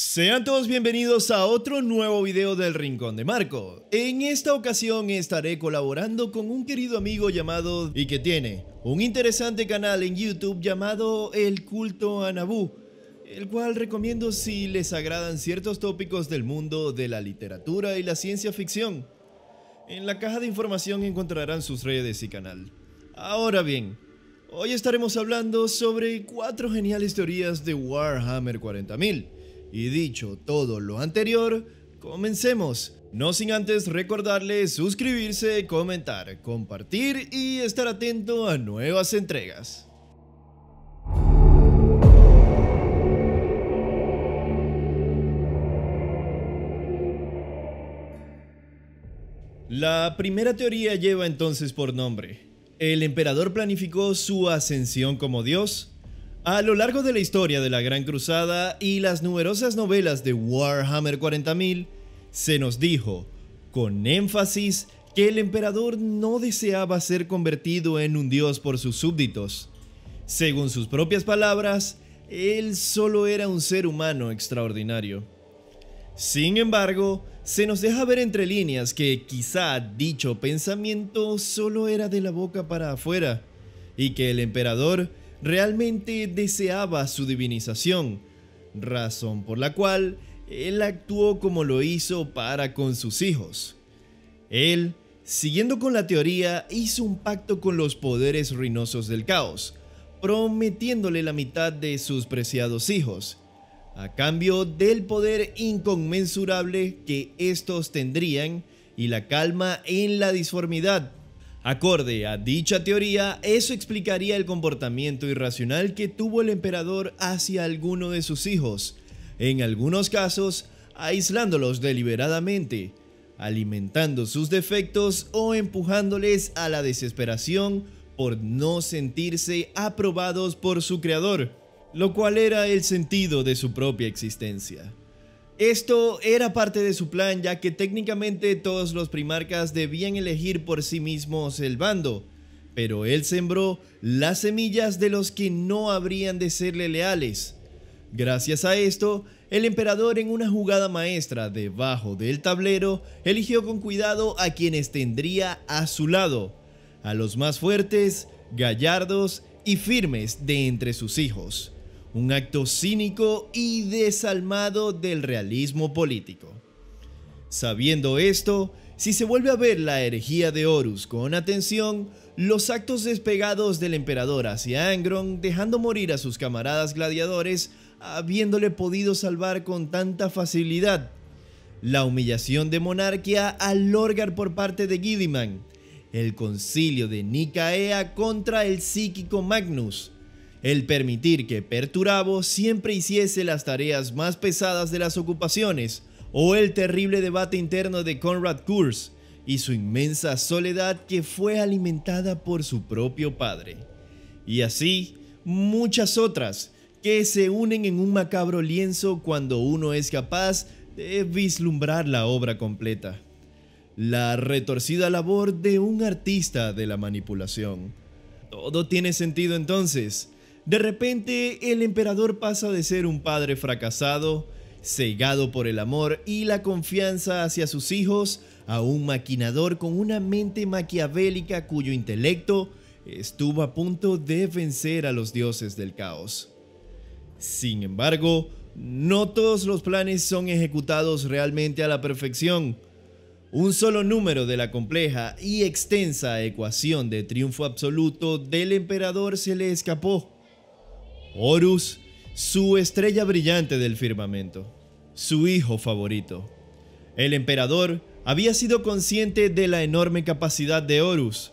Sean todos bienvenidos a otro nuevo video del Rincón de Marco. En esta ocasión estaré colaborando con un querido amigo llamado y que tiene un interesante canal en YouTube llamado El Culto a Nabú, el cual recomiendo si les agradan ciertos tópicos del mundo de la literatura y la ciencia ficción. En la caja de información encontrarán sus redes y canal. Ahora bien, hoy estaremos hablando sobre cuatro geniales teorías de Warhammer 40000 y dicho todo lo anterior, comencemos. No sin antes recordarles suscribirse, comentar, compartir y estar atento a nuevas entregas. La primera teoría lleva entonces por nombre, el emperador planificó su ascensión como dios a lo largo de la historia de la Gran Cruzada y las numerosas novelas de Warhammer 40.000, se nos dijo, con énfasis, que el emperador no deseaba ser convertido en un dios por sus súbditos. Según sus propias palabras, él solo era un ser humano extraordinario. Sin embargo, se nos deja ver entre líneas que quizá dicho pensamiento solo era de la boca para afuera, y que el emperador realmente deseaba su divinización, razón por la cual él actuó como lo hizo para con sus hijos. Él, siguiendo con la teoría, hizo un pacto con los poderes ruinosos del caos, prometiéndole la mitad de sus preciados hijos, a cambio del poder inconmensurable que estos tendrían y la calma en la disformidad Acorde a dicha teoría, eso explicaría el comportamiento irracional que tuvo el emperador hacia alguno de sus hijos, en algunos casos aislándolos deliberadamente, alimentando sus defectos o empujándoles a la desesperación por no sentirse aprobados por su creador, lo cual era el sentido de su propia existencia. Esto era parte de su plan ya que técnicamente todos los primarcas debían elegir por sí mismos el bando, pero él sembró las semillas de los que no habrían de serle leales. Gracias a esto, el emperador en una jugada maestra debajo del tablero eligió con cuidado a quienes tendría a su lado, a los más fuertes, gallardos y firmes de entre sus hijos un acto cínico y desalmado del realismo político. Sabiendo esto, si se vuelve a ver la herejía de Horus con atención, los actos despegados del emperador hacia Angron, dejando morir a sus camaradas gladiadores, habiéndole podido salvar con tanta facilidad, la humillación de Monarquía al Lorgar por parte de Gidiman, el concilio de Nicaea contra el psíquico Magnus, el permitir que Perturabo siempre hiciese las tareas más pesadas de las ocupaciones, o el terrible debate interno de Conrad Kurz y su inmensa soledad que fue alimentada por su propio padre. Y así, muchas otras que se unen en un macabro lienzo cuando uno es capaz de vislumbrar la obra completa. La retorcida labor de un artista de la manipulación. Todo tiene sentido entonces. De repente, el emperador pasa de ser un padre fracasado, cegado por el amor y la confianza hacia sus hijos, a un maquinador con una mente maquiavélica cuyo intelecto estuvo a punto de vencer a los dioses del caos. Sin embargo, no todos los planes son ejecutados realmente a la perfección. Un solo número de la compleja y extensa ecuación de triunfo absoluto del emperador se le escapó. Horus, su estrella brillante del firmamento, su hijo favorito. El emperador había sido consciente de la enorme capacidad de Horus,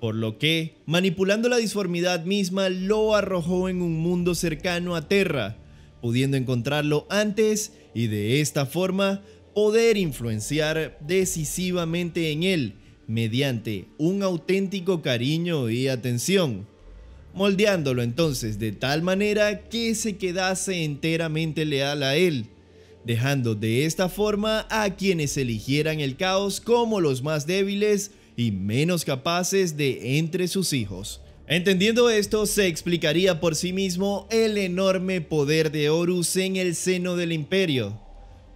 por lo que, manipulando la disformidad misma, lo arrojó en un mundo cercano a Terra, pudiendo encontrarlo antes y de esta forma poder influenciar decisivamente en él mediante un auténtico cariño y atención moldeándolo entonces de tal manera que se quedase enteramente leal a él, dejando de esta forma a quienes eligieran el caos como los más débiles y menos capaces de entre sus hijos. Entendiendo esto, se explicaría por sí mismo el enorme poder de Horus en el seno del imperio,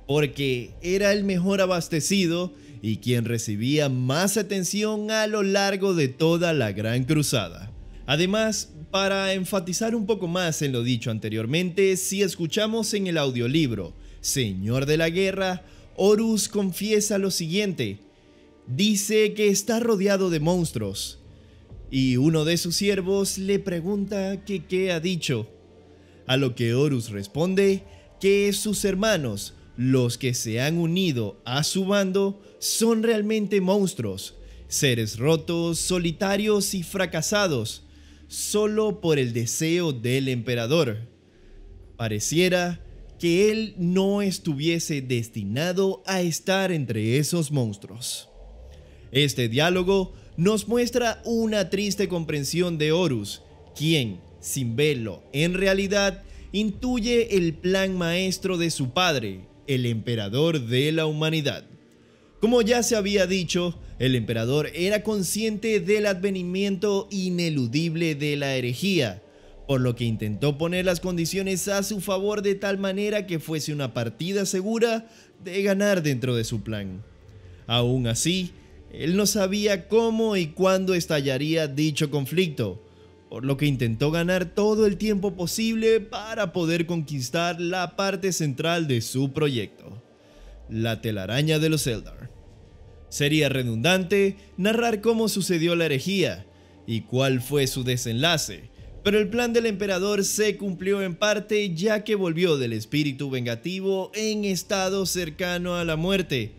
porque era el mejor abastecido y quien recibía más atención a lo largo de toda la Gran Cruzada. Además, para enfatizar un poco más en lo dicho anteriormente, si escuchamos en el audiolibro Señor de la Guerra, Horus confiesa lo siguiente. Dice que está rodeado de monstruos. Y uno de sus siervos le pregunta que qué ha dicho. A lo que Horus responde que sus hermanos, los que se han unido a su bando, son realmente monstruos, seres rotos, solitarios y fracasados solo por el deseo del emperador. Pareciera que él no estuviese destinado a estar entre esos monstruos. Este diálogo nos muestra una triste comprensión de Horus, quien, sin verlo, en realidad intuye el plan maestro de su padre, el emperador de la humanidad. Como ya se había dicho, el emperador era consciente del advenimiento ineludible de la herejía, por lo que intentó poner las condiciones a su favor de tal manera que fuese una partida segura de ganar dentro de su plan. Aún así, él no sabía cómo y cuándo estallaría dicho conflicto, por lo que intentó ganar todo el tiempo posible para poder conquistar la parte central de su proyecto, la telaraña de los Eldar. Sería redundante narrar cómo sucedió la herejía y cuál fue su desenlace, pero el plan del emperador se cumplió en parte ya que volvió del espíritu vengativo en estado cercano a la muerte,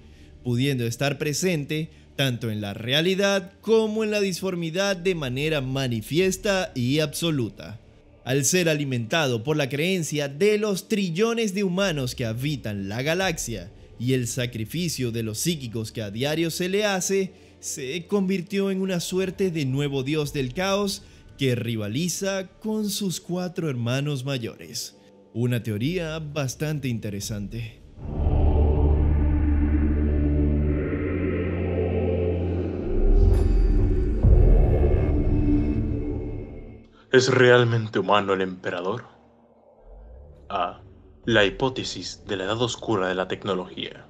pudiendo estar presente tanto en la realidad como en la disformidad de manera manifiesta y absoluta. Al ser alimentado por la creencia de los trillones de humanos que habitan la galaxia, y el sacrificio de los psíquicos que a diario se le hace, se convirtió en una suerte de nuevo dios del caos que rivaliza con sus cuatro hermanos mayores. Una teoría bastante interesante. ¿Es realmente humano el emperador? Ah, la hipótesis de la edad oscura de la tecnología.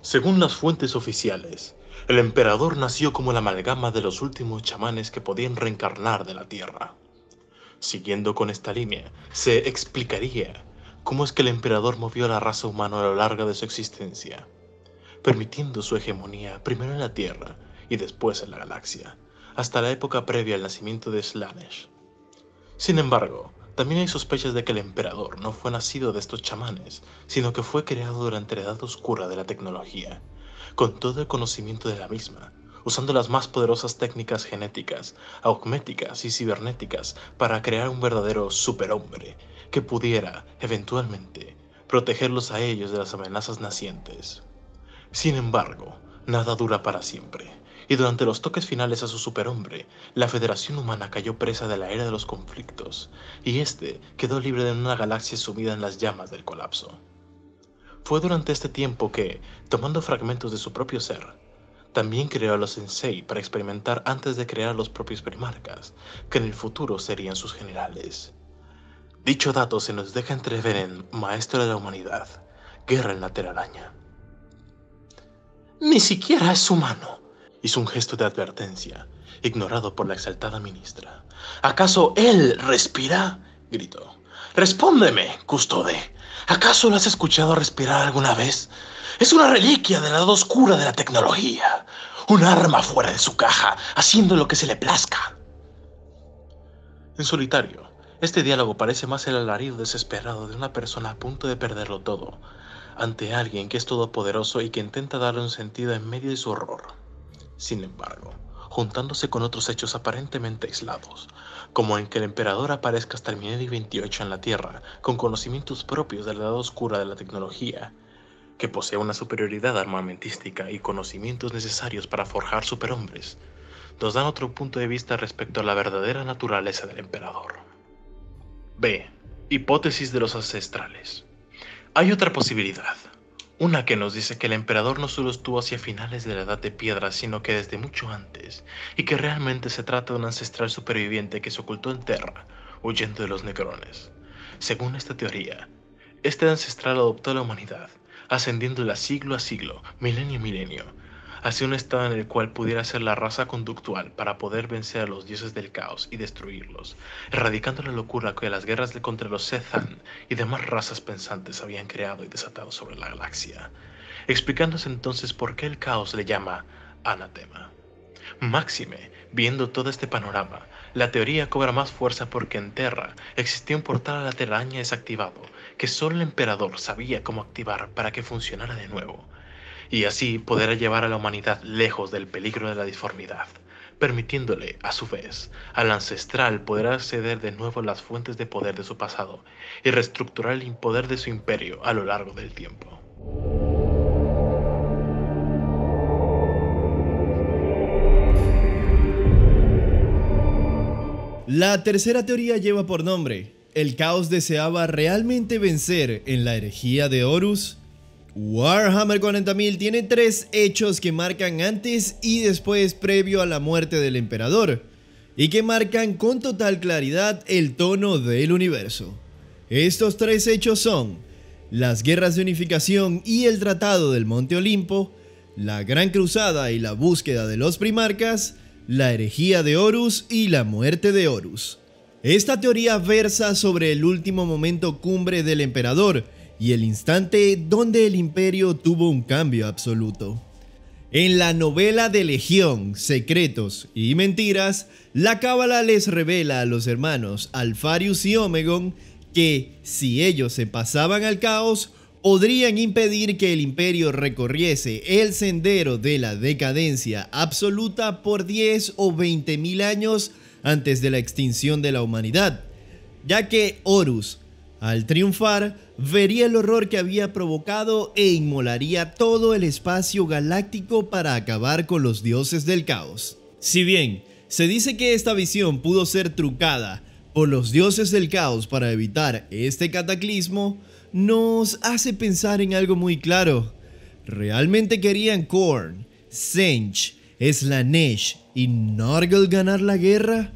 Según las fuentes oficiales, el emperador nació como la amalgama de los últimos chamanes que podían reencarnar de la Tierra. Siguiendo con esta línea, se explicaría cómo es que el emperador movió a la raza humana a lo largo de su existencia, permitiendo su hegemonía primero en la Tierra y después en la galaxia, hasta la época previa al nacimiento de Slanesh. Sin embargo, también hay sospechas de que el emperador no fue nacido de estos chamanes, sino que fue creado durante la edad oscura de la tecnología, con todo el conocimiento de la misma, usando las más poderosas técnicas genéticas, augméticas y cibernéticas para crear un verdadero superhombre que pudiera, eventualmente, protegerlos a ellos de las amenazas nacientes. Sin embargo, nada dura para siempre y durante los toques finales a su superhombre, la Federación Humana cayó presa de la era de los conflictos, y este quedó libre de una galaxia sumida en las llamas del colapso. Fue durante este tiempo que, tomando fragmentos de su propio ser, también creó a los Sensei para experimentar antes de crear a los propios primarcas, que en el futuro serían sus generales. Dicho dato se nos deja entrever en Maestro de la Humanidad, Guerra en la Telaraña. Ni siquiera es humano. Hizo un gesto de advertencia, ignorado por la exaltada ministra. ¿Acaso él respira? gritó. Respóndeme, custode. ¿Acaso lo has escuchado respirar alguna vez? Es una reliquia del lado oscura de la tecnología. Un arma fuera de su caja, haciendo lo que se le plazca. En solitario, este diálogo parece más el alarido desesperado de una persona a punto de perderlo todo, ante alguien que es todopoderoso y que intenta darle un sentido en medio de su horror sin embargo, juntándose con otros hechos aparentemente aislados, como en que el emperador aparezca hasta el y 28 en la Tierra con conocimientos propios de la edad oscura de la tecnología, que posee una superioridad armamentística y conocimientos necesarios para forjar superhombres, nos dan otro punto de vista respecto a la verdadera naturaleza del emperador. B. Hipótesis de los ancestrales. Hay otra posibilidad, una que nos dice que el emperador no solo estuvo hacia finales de la Edad de Piedra, sino que desde mucho antes, y que realmente se trata de un ancestral superviviente que se ocultó en Terra, huyendo de los Necrones. Según esta teoría, este ancestral adoptó a la humanidad, ascendiéndola siglo a siglo, milenio a milenio, hacia un estado en el cual pudiera ser la raza conductual para poder vencer a los dioses del caos y destruirlos, erradicando la locura que las guerras contra los Sethan y demás razas pensantes habían creado y desatado sobre la galaxia, explicándose entonces por qué el caos le llama anatema. Máxime, viendo todo este panorama, la teoría cobra más fuerza porque en Terra existía un portal a la telaraña desactivado que solo el emperador sabía cómo activar para que funcionara de nuevo y así poder llevar a la humanidad lejos del peligro de la disformidad, permitiéndole, a su vez, al ancestral poder acceder de nuevo a las fuentes de poder de su pasado y reestructurar el impoder de su imperio a lo largo del tiempo. La tercera teoría lleva por nombre, ¿el caos deseaba realmente vencer en la herejía de Horus? Warhammer 40.000 tiene tres hechos que marcan antes y después previo a la muerte del emperador, y que marcan con total claridad el tono del universo. Estos tres hechos son las guerras de unificación y el Tratado del Monte Olimpo, la Gran Cruzada y la búsqueda de los primarcas, la herejía de Horus y la muerte de Horus. Esta teoría versa sobre el último momento cumbre del emperador, y el instante donde el imperio tuvo un cambio absoluto. En la novela de Legión, Secretos y Mentiras, la Cábala les revela a los hermanos Alfarius y Omegon que, si ellos se pasaban al caos, podrían impedir que el imperio recorriese el sendero de la decadencia absoluta por 10 o 20 mil años antes de la extinción de la humanidad, ya que Horus, al triunfar, vería el horror que había provocado e inmolaría todo el espacio galáctico para acabar con los dioses del caos. Si bien, se dice que esta visión pudo ser trucada por los dioses del caos para evitar este cataclismo, nos hace pensar en algo muy claro. ¿Realmente querían Korn, Sench, Slanesh y Nargot ganar la guerra?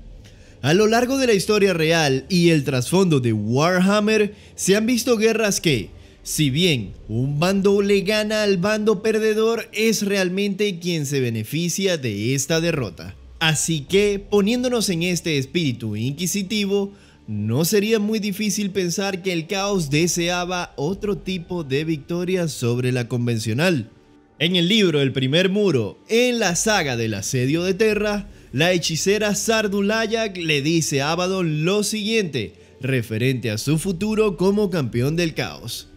A lo largo de la historia real y el trasfondo de Warhammer, se han visto guerras que, si bien un bando le gana al bando perdedor, es realmente quien se beneficia de esta derrota. Así que, poniéndonos en este espíritu inquisitivo, no sería muy difícil pensar que el caos deseaba otro tipo de victoria sobre la convencional. En el libro El primer muro, en la saga del asedio de Terra, la hechicera Sardulayak le dice a Abaddon lo siguiente referente a su futuro como campeón del caos.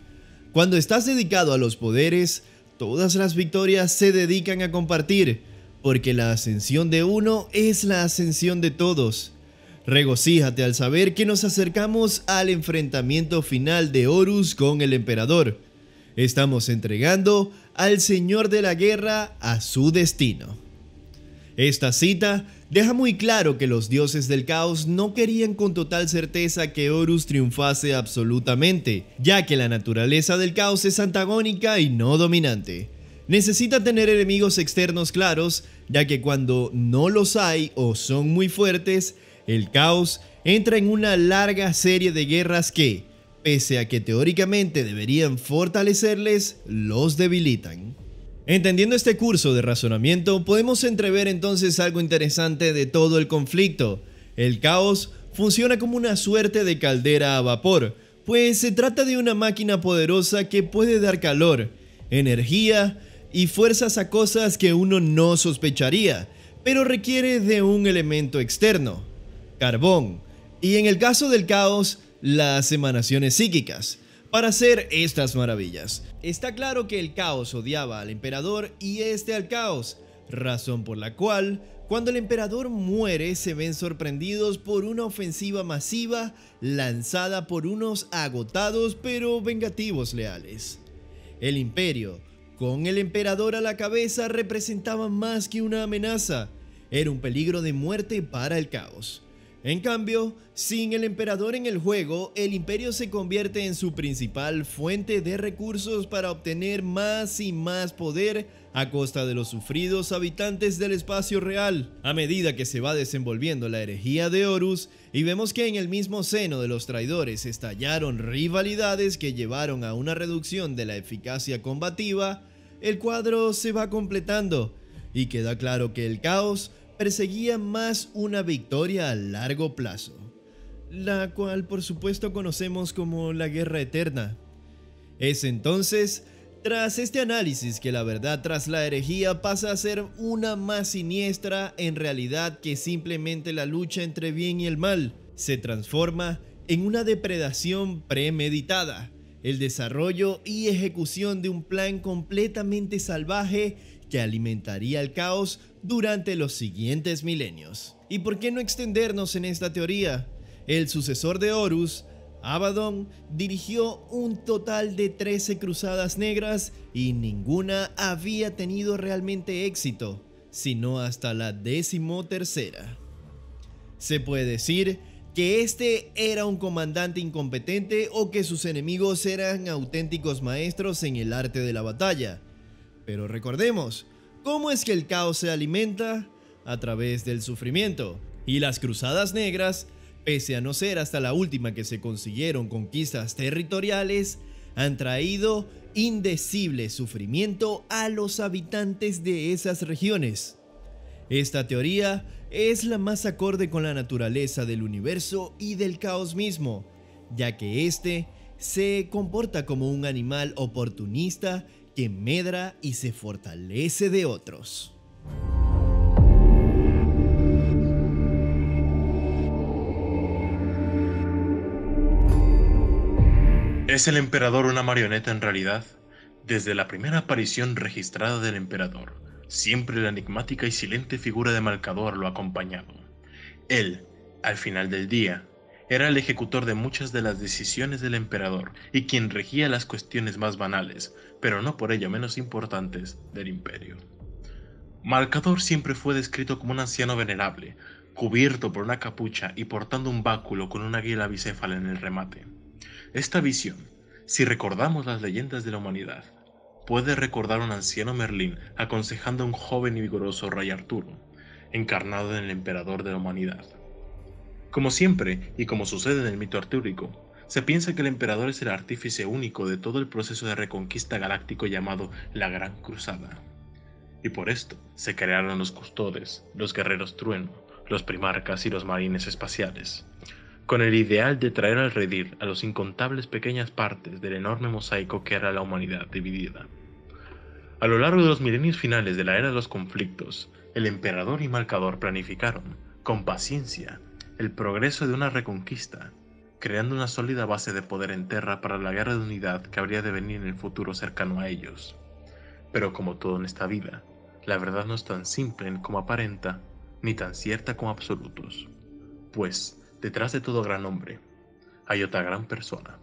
Cuando estás dedicado a los poderes, todas las victorias se dedican a compartir, porque la ascensión de uno es la ascensión de todos. Regocíjate al saber que nos acercamos al enfrentamiento final de Horus con el emperador. Estamos entregando al Señor de la Guerra a su destino. Esta cita deja muy claro que los dioses del caos no querían con total certeza que Horus triunfase absolutamente, ya que la naturaleza del caos es antagónica y no dominante. Necesita tener enemigos externos claros, ya que cuando no los hay o son muy fuertes, el caos entra en una larga serie de guerras que, pese a que teóricamente deberían fortalecerles, los debilitan. Entendiendo este curso de razonamiento, podemos entrever entonces algo interesante de todo el conflicto. El caos funciona como una suerte de caldera a vapor, pues se trata de una máquina poderosa que puede dar calor, energía y fuerzas a cosas que uno no sospecharía, pero requiere de un elemento externo, carbón, y en el caso del caos, las emanaciones psíquicas para hacer estas maravillas. Está claro que el caos odiaba al emperador y este al caos, razón por la cual cuando el emperador muere se ven sorprendidos por una ofensiva masiva lanzada por unos agotados pero vengativos leales. El imperio, con el emperador a la cabeza, representaba más que una amenaza, era un peligro de muerte para el caos. En cambio, sin el emperador en el juego, el imperio se convierte en su principal fuente de recursos para obtener más y más poder a costa de los sufridos habitantes del espacio real. A medida que se va desenvolviendo la herejía de Horus, y vemos que en el mismo seno de los traidores estallaron rivalidades que llevaron a una reducción de la eficacia combativa, el cuadro se va completando y queda claro que el caos perseguía más una victoria a largo plazo, la cual por supuesto conocemos como la Guerra Eterna. Es entonces, tras este análisis, que la verdad tras la herejía pasa a ser una más siniestra en realidad que simplemente la lucha entre bien y el mal, se transforma en una depredación premeditada, el desarrollo y ejecución de un plan completamente salvaje que alimentaría el caos durante los siguientes milenios. ¿Y por qué no extendernos en esta teoría? El sucesor de Horus, Abaddon, dirigió un total de 13 cruzadas negras y ninguna había tenido realmente éxito, sino hasta la decimotercera. Se puede decir que este era un comandante incompetente o que sus enemigos eran auténticos maestros en el arte de la batalla, pero recordemos, ¿cómo es que el caos se alimenta? A través del sufrimiento. Y las cruzadas negras, pese a no ser hasta la última que se consiguieron conquistas territoriales, han traído indecible sufrimiento a los habitantes de esas regiones. Esta teoría es la más acorde con la naturaleza del universo y del caos mismo, ya que este se comporta como un animal oportunista que medra y se fortalece de otros. ¿Es el emperador una marioneta en realidad? Desde la primera aparición registrada del emperador, siempre la enigmática y silente figura de marcador lo ha acompañado. Él, al final del día, era el ejecutor de muchas de las decisiones del emperador y quien regía las cuestiones más banales, pero no por ello menos importantes, del imperio. Marcador siempre fue descrito como un anciano venerable, cubierto por una capucha y portando un báculo con una águila bicéfala en el remate. Esta visión, si recordamos las leyendas de la humanidad, puede recordar a un anciano Merlín aconsejando a un joven y vigoroso rey Arturo, encarnado en el emperador de la humanidad. Como siempre, y como sucede en el mito artúrico, se piensa que el emperador es el artífice único de todo el proceso de reconquista galáctico llamado la Gran Cruzada. Y por esto se crearon los custodes, los guerreros trueno, los primarcas y los marines espaciales, con el ideal de traer al redil a los incontables pequeñas partes del enorme mosaico que era la humanidad dividida. A lo largo de los milenios finales de la era de los conflictos, el emperador y marcador planificaron, con paciencia, el progreso de una reconquista, creando una sólida base de poder en Terra para la guerra de unidad que habría de venir en el futuro cercano a ellos. Pero como todo en esta vida, la verdad no es tan simple como aparenta, ni tan cierta como absolutos. Pues, detrás de todo gran hombre, hay otra gran persona,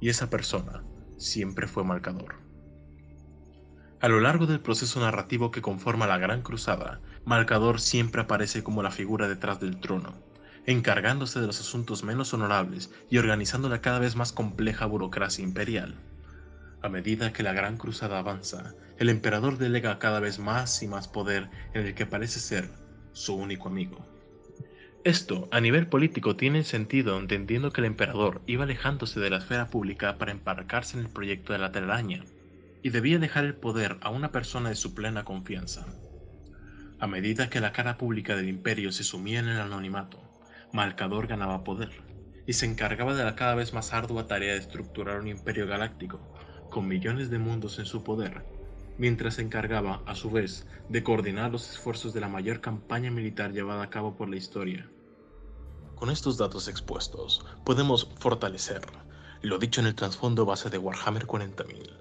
y esa persona siempre fue marcador A lo largo del proceso narrativo que conforma la Gran Cruzada, marcador siempre aparece como la figura detrás del trono, encargándose de los asuntos menos honorables y organizando la cada vez más compleja burocracia imperial. A medida que la Gran Cruzada avanza, el emperador delega cada vez más y más poder en el que parece ser su único amigo. Esto, a nivel político, tiene sentido entendiendo que el emperador iba alejándose de la esfera pública para embarcarse en el proyecto de la telaraña, y debía dejar el poder a una persona de su plena confianza. A medida que la cara pública del imperio se sumía en el anonimato, Malcador ganaba poder y se encargaba de la cada vez más ardua tarea de estructurar un imperio galáctico con millones de mundos en su poder, mientras se encargaba, a su vez, de coordinar los esfuerzos de la mayor campaña militar llevada a cabo por la historia. Con estos datos expuestos, podemos fortalecer lo dicho en el trasfondo base de Warhammer 40.000,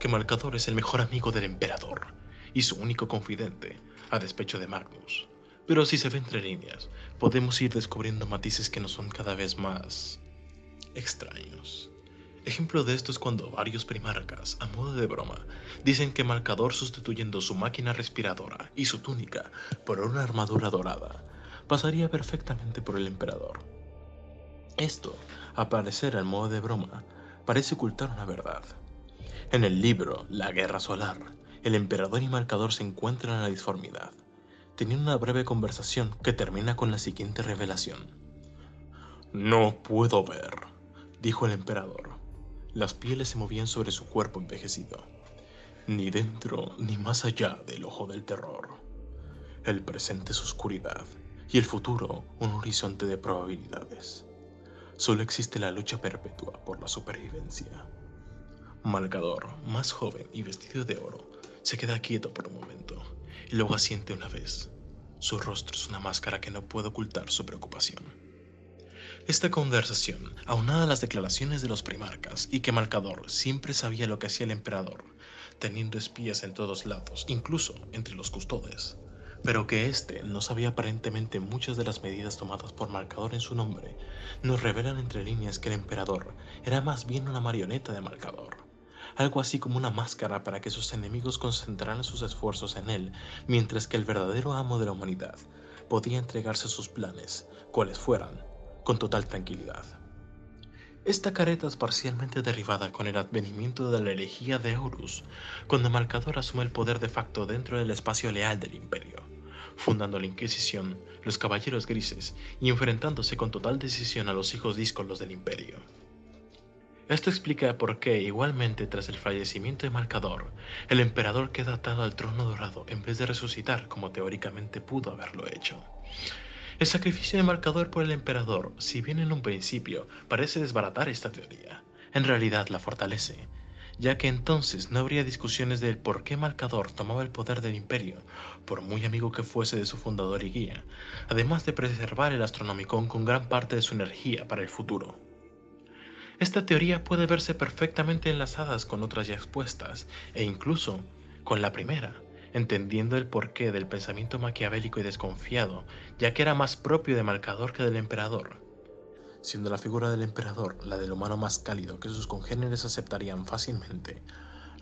que Malcador es el mejor amigo del emperador y su único confidente, a despecho de Magnus, pero si se ve entre líneas, podemos ir descubriendo matices que nos son cada vez más extraños. Ejemplo de esto es cuando varios primarcas, a modo de broma, dicen que Marcador sustituyendo su máquina respiradora y su túnica por una armadura dorada, pasaría perfectamente por el emperador. Esto, a parecer al modo de broma, parece ocultar una verdad. En el libro La Guerra Solar, el emperador y Marcador se encuentran en la disformidad, tenían una breve conversación que termina con la siguiente revelación. No puedo ver, dijo el emperador. Las pieles se movían sobre su cuerpo envejecido, ni dentro ni más allá del ojo del terror. El presente es oscuridad y el futuro un horizonte de probabilidades. Solo existe la lucha perpetua por la supervivencia. MALGADOR, más joven y vestido de oro, se queda quieto por un momento y luego asiente una vez. Su rostro es una máscara que no puede ocultar su preocupación. Esta conversación, aunada a las declaraciones de los primarcas y que Marcador siempre sabía lo que hacía el emperador, teniendo espías en todos lados, incluso entre los custodes, pero que éste no sabía aparentemente muchas de las medidas tomadas por Marcador en su nombre, nos revelan entre líneas que el emperador era más bien una marioneta de Marcador algo así como una máscara para que sus enemigos concentraran sus esfuerzos en él, mientras que el verdadero amo de la humanidad podía entregarse a sus planes, cuales fueran, con total tranquilidad. Esta careta es parcialmente derribada con el advenimiento de la herejía de Horus, cuando Marcador asume el poder de facto dentro del espacio leal del imperio, fundando la Inquisición, los Caballeros Grises y enfrentándose con total decisión a los hijos díscolos del imperio. Esto explica por qué, igualmente tras el fallecimiento de Marcador, el emperador queda atado al trono dorado en vez de resucitar como teóricamente pudo haberlo hecho. El sacrificio de Marcador por el emperador, si bien en un principio parece desbaratar esta teoría, en realidad la fortalece, ya que entonces no habría discusiones del por qué Marcador tomaba el poder del imperio, por muy amigo que fuese de su fundador y guía, además de preservar el Astronomicon con gran parte de su energía para el futuro. Esta teoría puede verse perfectamente enlazadas con otras ya expuestas, e incluso con la primera, entendiendo el porqué del pensamiento maquiavélico y desconfiado, ya que era más propio de marcador que del emperador. Siendo la figura del emperador la del humano más cálido que sus congéneres aceptarían fácilmente,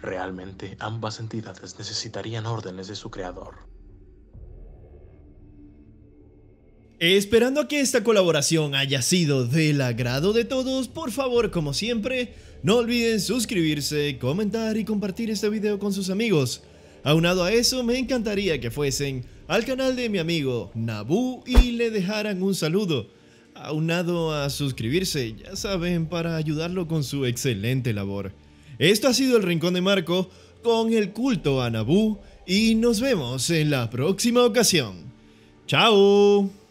realmente ambas entidades necesitarían órdenes de su creador. Esperando que esta colaboración haya sido del agrado de todos, por favor, como siempre, no olviden suscribirse, comentar y compartir este video con sus amigos. Aunado a eso, me encantaría que fuesen al canal de mi amigo Nabu y le dejaran un saludo. Aunado a suscribirse, ya saben, para ayudarlo con su excelente labor. Esto ha sido El Rincón de Marco con el culto a Nabu y nos vemos en la próxima ocasión. ¡Chao!